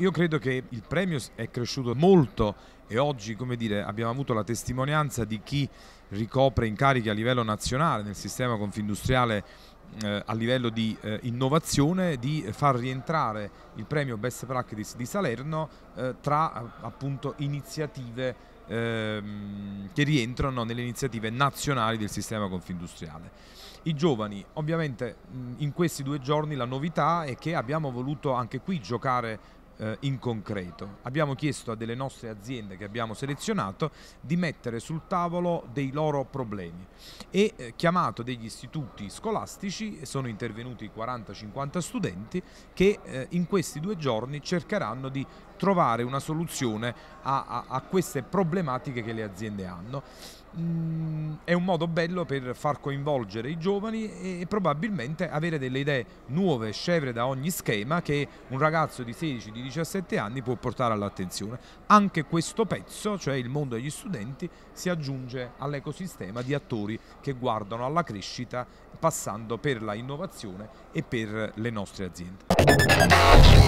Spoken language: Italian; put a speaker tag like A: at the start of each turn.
A: Io credo che il premio è cresciuto molto e oggi come dire, abbiamo avuto la testimonianza di chi ricopre incarichi a livello nazionale nel sistema confindustriale eh, a livello di eh, innovazione di far rientrare il premio Best Practice di Salerno eh, tra appunto, iniziative ehm, che rientrano nelle iniziative nazionali del sistema confindustriale. I giovani, ovviamente mm, in questi due giorni la novità è che abbiamo voluto anche qui giocare eh, in concreto. Abbiamo chiesto a delle nostre aziende che abbiamo selezionato di mettere sul tavolo dei loro problemi e eh, chiamato degli istituti scolastici, sono intervenuti 40-50 studenti che eh, in questi due giorni cercheranno di trovare una soluzione a, a, a queste problematiche che le aziende hanno. Mm, è un modo bello per far coinvolgere i giovani e probabilmente avere delle idee nuove, scevre da ogni schema che un ragazzo di 16, di 17 anni può portare all'attenzione. Anche questo pezzo, cioè il mondo degli studenti, si aggiunge all'ecosistema di attori che guardano alla crescita passando per la innovazione e per le nostre aziende.